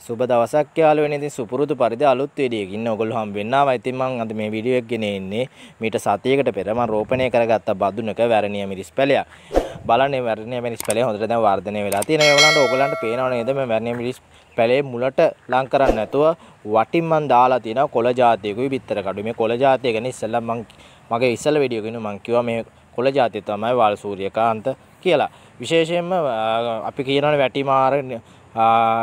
සුබ දවසක් යාළුවනේ ඉතින් සුපුරුදු පරිදි අලුත් වීඩියෝකින් ඉන්න ඔයගොල්ලෝ හම් වෙන්නවා. ඉතින් මම අද මේ වීඩියෝ එක ගෙන එන්නේ මීට සතියකට පෙර මම රෝපණය කරගත්ත බදුනක වැරණිය මිරිස් පැලයක්. බලන්න මේ වැරණිය මිරිස් පැලය හොඳට දැන් වර්ධනය වෙලා තියෙනවා. ඒගොල්ලන්ට ඕගොල්ලන්ට පේනව නේද මේ වැරණිය මිරිස් පැලේ මුලට ලං කරන්නේ නැතුව වටින් මන් දාලා තියෙනවා කොළ జాතියකුයි බිත්තර කඩුයි. මේ කොළ జాතිය ගැන ඉස්සෙල්ලා මම මගේ ඉස්සෙල්ලා වීඩියෝ එකේ මම කිව්වා මේ කොළ జాතිය තමයි වාල් සූර්යකාන්ත කියලා. විශේෂයෙන්ම අපි කියනවනේ වැටිමාර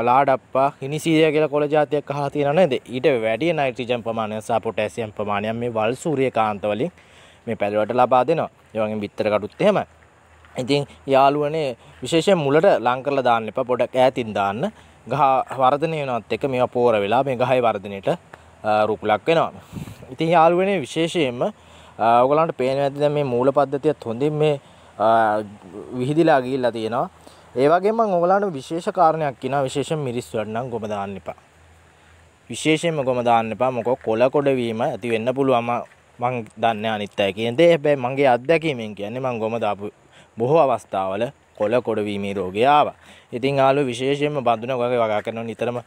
ලාඩප්පා හිනිසිය කියලා කොළ జాතියක් අහලා තියෙනව නේද? ඊට වැඩි නයිට්‍රජන් ප්‍රමාණය සහ පොටෑසියම් ප්‍රමාණය මේ වල් සූර්යකාන්ත වලින් මේ පැලවට ලබා දෙනවා. ඒ වගේම බිත්තර කටුත් එහෙමයි. ඉතින් යාළුවනේ විශේෂයෙන් මුලට ලං කරලා දාන්න එපා. පොඩක් ඈතින් දාන්න. ගහ වර්ධනය වෙනවත් එක මේවා පෝර වෙලා මේ ගහේ වර්ධනයට රුකුලක් වෙනවා. ඉතින් යාළුවනේ විශේෂයෙන්ම ඔයගලන්ට පේනවා ඇති දැන් මේ මූල පද්ධතියත් හොඳින් මේ විහිදිලා ගිහිල්ලා තියෙනවා. ඒ වගේම මම ඔයගලන්ට විශේෂ කාරණයක් කියනවා විශේෂයෙන් මිරිස් වලට නම් ගොම දාන්න එපා. විශේෂයෙන්ම ගොම දාන්න එපා මොකද කොළ කොඩ වීම ඇති වෙන්න පුළුවන් මං දන්නේ අනිත් අය කියන දේ. හැබැයි මගේ අත්දැකීමෙන් කියන්නේ මං ගොම දාපු බොහෝ අවස්ථාවල කොළ කොඩවීමේ රෝගය ආවා. ඉතින් ආලෝ විශේෂයෙන්ම බඳුන වගේ වගා කරනවා නිතරම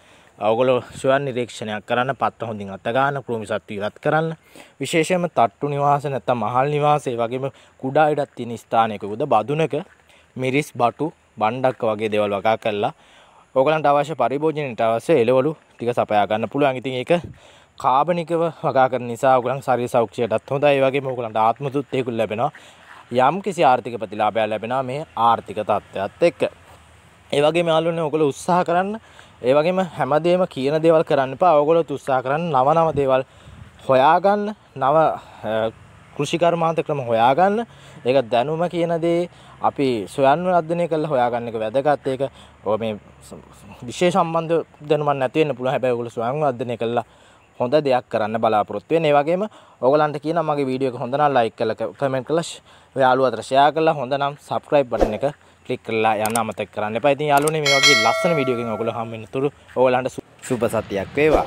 ඔයගොල්ලෝ ස්වයන් නිරීක්ෂණයක් කරන්න පත්ත හොඳින් අත ගන්න කෘමි සත්තු ඉවත් කරන්න. විශේෂයෙන්ම තට්ටු නිවාස නැත්නම් මහල් නිවාස ඒ වගේම කුඩා ඉඩක් තියෙන ස්ථානයක උද බඳුනක මිරිස් බටු බණ්ඩක්ක වගේ දේවල් වගා කරලා ඕගලන්ට අවශ්‍ය පරිභෝජනයට අවශ්‍ය එළවලු ටික සපයා ගන්න පුළුවන්. ඉතින් ඒක කාබනිකව වගා කරන නිසා ඕගලන්ට ශරීර සෞඛ්‍යයටත් හොඳයි. ඒ වගේම ඕගලන්ට ආත්ම තෘප්තියකුත් ලැබෙනවා. යම් කිසි ආර්ථික ප්‍රතිලාභයක් ලැබෙනවා මේ ආර්ථික තත්ත්වයත් එක්ක. ඒ වගේම යාළුවනේ ඔයගොල්ලෝ උත්සාහ කරන්න. ඒ වගේම හැමදේම කියන දේවල් කරන්න එපා. ඔයගොල්ලෝ උත්සාහ කරන්න නව නව දේවල් හොයාගන්න. නව කෘෂිකර්මාන්ත ක්‍රම හොයාගන්න ඒක දැනුම කියන දේ අපි සොයන්න අධ්‍යනය කළා හොයාගන්න එක වැදගත් ඒක ඔය මේ විශේෂ සම්බන්ධ දැනුමක් නැති වෙන්න පුළුවන් හැබැයි ඔයගොල්ලෝ සොයන්න අධ්‍යනය කළා හොඳ දෙයක් කරන්න බලාපොරොත්තු වෙන. ඒ වගේම ඔයගලන්ට කියන මගේ වීඩියෝ එක හොඳ නම් ලයික් කරලා කමෙන්ට් කරලා ඔය යාළුවෝ අතර ෂෙයා කරලා හොඳ නම් subscribe බටන් එක ක්ලික් කරලා යන්න අමතක කරන්න එපා. ඉතින් යාළුවනේ මේ වගේ ලස්සන වීඩියෝ එකකින් ඔයගොල්ලෝ හම්බ වෙන තුරු ඔයගලන්ට සුබ සතියක් වේවා.